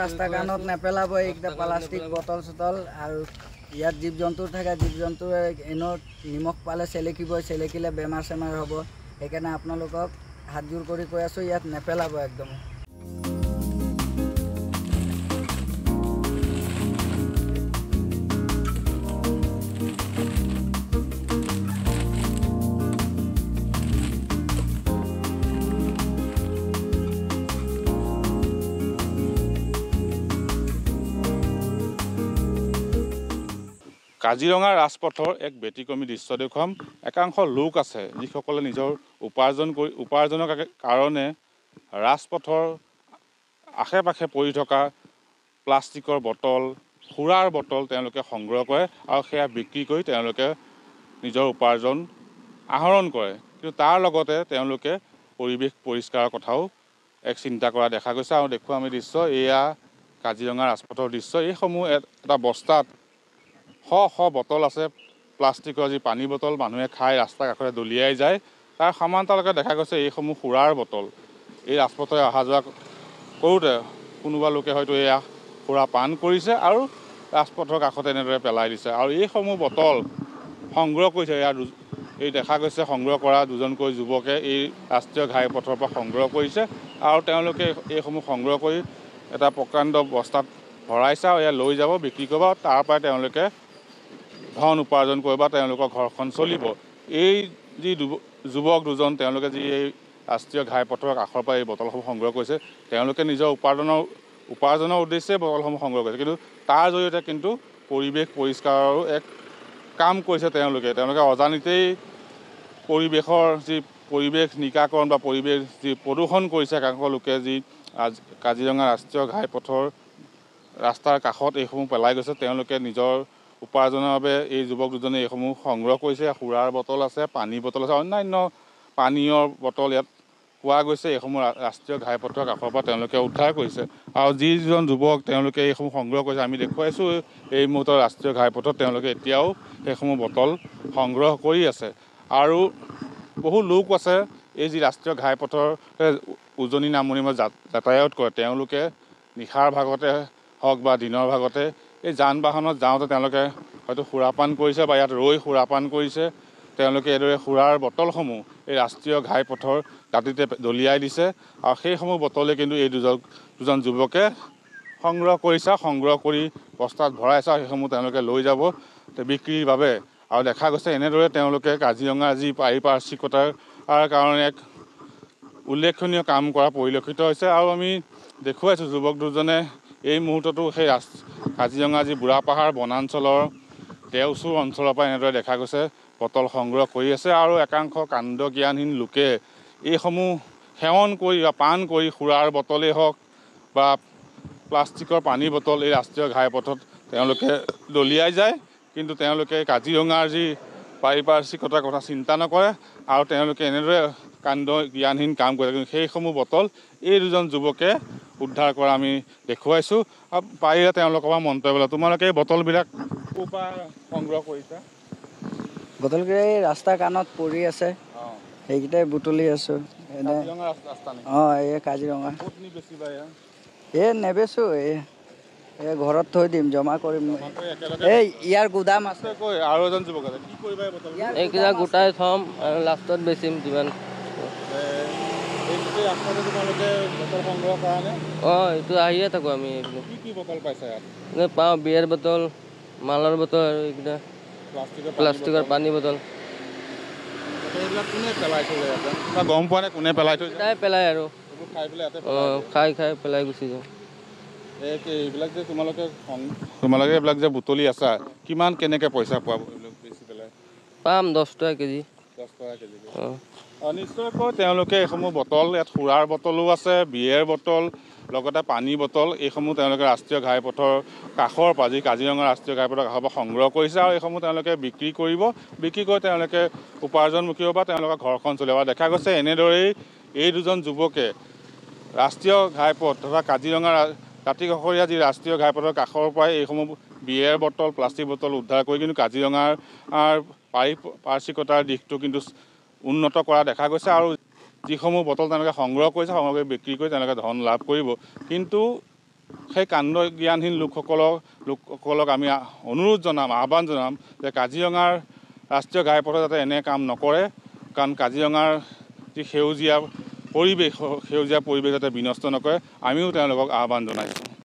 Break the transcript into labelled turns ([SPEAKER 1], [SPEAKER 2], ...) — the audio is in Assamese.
[SPEAKER 1] ৰাস্তা কাণত নেপেলাব এইকেইটা প্লাষ্টিক বটল চটল আৰু ইয়াত জীৱ জন্তু থাকে জীৱ জন্তুৰ এনেও নিমখ পালে চেলেকিব চেলেকিলে বেমাৰ চেমাৰ হ'ব সেইকাৰণে আপোনালোকক হাত জোৰ কৰি কৈ আছোঁ ইয়াত নেপেলাব একদম কাজিৰঙা ৰাজপথৰ এক ব্যতিক্ৰমী দৃশ্য দেখুৱাম একাংশ লোক আছে যিসকলে নিজৰ উপাৰ্জন কৰি উপাৰ্জনৰ কাৰণে ৰাজপথৰ আশে পাশে পৰি থকা প্লাষ্টিকৰ বটল সুৰাৰ বটল তেওঁলোকে সংগ্ৰহ কৰে আৰু সেয়া বিক্ৰী কৰি তেওঁলোকে নিজৰ উপাৰ্জন আহৰণ কৰে কিন্তু তাৰ লগতে তেওঁলোকে পৰিৱেশ পৰিষ্কাৰৰ কথাও এক চিন্তা কৰা দেখা গৈছে আৰু দেখুৱাম এই দৃশ্য এয়া কাজিৰঙা ৰাজপথৰ দৃশ্য এইসমূহ এটা বস্তাত শ শ বটল আছে প্লাষ্টিকৰ যি পানী বটল মানুহে খাই ৰাস্তাৰ কাষেৰে দলিয়াই যায় তাৰ সমান্তৰালৈকে দেখা গৈছে এইসমূহ সুৰাৰ বটল এই ৰাজপথে অহা যোৱা কৰোঁতে কোনোবা লোকে হয়তো এয়া সুৰা পান কৰিছে আৰু ৰাজপথৰ কাষতে এনেদৰে পেলাই দিছে আৰু এইসমূহ বটল সংগ্ৰহ কৰিছে ইয়াৰ দু এই দেখা গৈছে সংগ্ৰহ কৰা দুজনকৈ যুৱকে এই ৰাষ্ট্ৰীয় ঘাইপথৰ পৰা সংগ্ৰহ কৰিছে আৰু তেওঁলোকে এইসমূহ সংগ্ৰহ কৰি এটা প্ৰকাণ্ড অৱস্থাত ভৰাইছে আৰু ইয়াত লৈ যাব বিক্ৰী কৰিব তাৰ পৰাই তেওঁলোকে ধন উপাৰ্জন কৰিব বা তেওঁলোকৰ ঘৰখন চলিব এই যি যুৱক দুজন তেওঁলোকে যি এই ৰাষ্ট্ৰীয় ঘাইপথৰ কাষৰ পৰা এই বটলসমূহ সংগ্ৰহ কৰিছে তেওঁলোকে নিজৰ উপাৰ্জনৰ উপাৰ্জনৰ উদ্দেশ্যে বটলসমূহ সংগ্ৰহ কৰিছে কিন্তু তাৰ জৰিয়তে কিন্তু পৰিৱেশ পৰিষ্কাৰৰো এক কাম কৰিছে তেওঁলোকে তেওঁলোকে অজানিতেই পৰিৱেশৰ যি পৰিৱেশ নিকাকৰণ বা পৰিৱেশ যি প্ৰদূষণ কৰিছে একাংশ লোকে যি আজি কাজিৰঙা ৰাষ্ট্ৰীয় ঘাইপথৰ ৰাস্তাৰ কাষত এইসমূহ পেলাই গৈছে তেওঁলোকে নিজৰ উপাৰ্জনৰ বাবে এই যুৱক দুজনে এইসমূহ সংগ্ৰহ কৰিছে সুৰাৰ বটল আছে পানীৰ বটল আছে অন্যান্য পানীয়ৰ বটল ইয়াত পোৱা গৈছে এইসমূহ ৰাষ্ট্ৰীয় ঘাইপথৰ কাষৰ পৰা তেওঁলোকে উদ্ধাৰ কৰিছে আৰু যিজন যুৱক তেওঁলোকে এইসমূহ সংগ্ৰহ কৰিছে আমি দেখুৱাইছোঁ এই মুহূৰ্তৰ ৰাষ্ট্ৰীয় ঘাইপথত তেওঁলোকে এতিয়াও সেইসমূহ বটল সংগ্ৰহ কৰি আছে আৰু বহু লোক আছে এই যি ৰাষ্ট্ৰীয় ঘাইপথৰ উজনি নামনি বা যাতায়ত কৰে তেওঁলোকে নিশাৰ ভাগতে হওক বা দিনৰ ভাগতে এই যান বাহনত যাওঁতে তেওঁলোকে হয়তো সুৰাপান কৰিছে বা ইয়াত ৰৈ সুৰাপান কৰিছে তেওঁলোকে এইদৰে সুৰাৰ বটলসমূহ এই ৰাষ্ট্ৰীয় ঘাইপথৰ দাঁতিতে দলিয়াই দিছে আৰু সেইসমূহ বটলে কিন্তু এই দুজন দুজন যুৱকে সংগ্ৰহ কৰিছে সংগ্ৰহ কৰি বস্তাত ভৰাইছে আৰু সেইসমূহ তেওঁলোকে লৈ যাব বিক্ৰীৰ বাবে আৰু দেখা গৈছে এনেদৰে তেওঁলোকে কাজিৰঙাৰ যি পাৰিপাৰ্শ্বিকতাৰ কাৰণে এক উল্লেখনীয় কাম কৰা পৰিলক্ষিত হৈছে আৰু আমি দেখুৱাইছোঁ যুৱক দুজনে এই মুহূৰ্ততো সেই ৰাজ কাজিৰঙা যি বুঢ়া পাহাৰ বনাঞ্চলৰ তেওচুৰ অঞ্চলৰ পৰা এনেদৰে দেখা গৈছে পটল সংগ্ৰহ কৰি আছে আৰু একাংশ কাণ্ড জ্ঞানহীন লোকে এইসমূহ সেৱন কৰি বা পান কৰি সুৰাৰ বটলেই হওক বা প্লাষ্টিকৰ পানীৰ বটল এই ৰাষ্ট্ৰীয় ঘাইপথত তেওঁলোকে দলিয়াই যায় কিন্তু তেওঁলোকে কাজিৰঙাৰ যি পাৰিপাৰ্শ্বিকতাৰ কথা চিন্তা নকৰে আৰু তেওঁলোকে এনেদৰে কাণ্ড জ্ঞানহীন কাম কৰি কিন্তু সেইসমূহ বটল এই দুজন যুৱকে উদ্ধাৰ কৰা আমি দেখুৱাইছোঁ আৰু পাৰিলে তেওঁলোকৰ পৰা মন্তব্য ল'লে তোমালোকে এই বটলবিলাক ক'ৰ পৰা সংগ্ৰহ কৰিছা বটলকেইটা এই ৰাস্তাৰ কাণত পৰি আছে সেইকেইটাই বুটলি আছোঁ অঁ এই কাজিৰঙা এই নেবেচোঁ এই এই ঘৰত থৈ দিম জমা কৰিম এই ইয়াৰ গুদাম আছে আৰু এজন যুৱক আছে এইকেইটা গোটাই থ'ম আৰু লাষ্টত বেচিম যিমান অঁ এইটো আহিয়ে থাকোঁ আমি এইফালে এনে পাওঁ বিয়েৰ বটল মালৰ বটল আৰু এইকেইটা প্লাষ্টিকৰ পানী বটল গম পোৱা নাই কোনে পেলাই থৈছে তাই পেলাই আৰু অঁ খাই খাই পেলাই গুচি যাওঁ তোমালোকে এইবিলাক যে বুটলি আছা কিমান কেনেকৈ পইচা পোৱা পাম দহ টকা কেজি দহ টকা কেজি অঁ নিশ্চয়কৈ তেওঁলোকে এইসমূহ বটল ইয়াত সুৰাৰ বটলো আছে বিয়েৰ বটল লগতে পানী বটল এইসমূহ তেওঁলোকে ৰাষ্ট্ৰীয় ঘাইপথৰ কাষৰ পৰা যি কাজিৰঙা ৰাষ্ট্ৰীয় ঘাইপথৰ কাষৰ পৰা সংগ্ৰহ কৰিছে আৰু এইসমূহ তেওঁলোকে বিক্ৰী কৰিব বিক্ৰী কৰি তেওঁলোকে উপাৰ্জনমুখী হ'ব বা তেওঁলোকৰ ঘৰখন চলিব চলিয়াব দেখা গৈছে এনেদৰেই এই দুজন যুৱকে ৰাষ্ট্ৰীয় ঘাইপথ তথা কাজিৰঙা কাতি কাষৰীয়া যি ৰাষ্ট্ৰীয় ঘাইপথৰ কাষৰ পৰাই এইসমূহ বিয়েৰ বটল প্লাষ্টিক বটল উদ্ধাৰ কৰি কিন্তু কাজিৰঙাৰ পাৰি পাৰ্শ্বিকতাৰ দিশটো কিন্তু উন্নত কৰা দেখা গৈছে আৰু যিসমূহ বটল তেওঁলোকে সংগ্ৰহ কৰিছে সংগ্ৰহ বিক্ৰী কৰি তেওঁলোকে ধন লাভ কৰিব কিন্তু সেই কাণ্ড জ্ঞানহীন লোকসকলক লোকসকলক আমি অনুৰোধ জনাম আহ্বান জনাম যে কাজিৰঙাৰ ৰাষ্ট্ৰীয় ঘাইপথত যাতে এনে কাম নকৰে কাৰণ কাজিৰঙাৰ যি সেউজীয়া পৰিৱেশ সেউজীয়া পৰিৱেশ যাতে বিনষ্ট নকৰে আমিও তেওঁলোকক আহ্বান জনাইছোঁ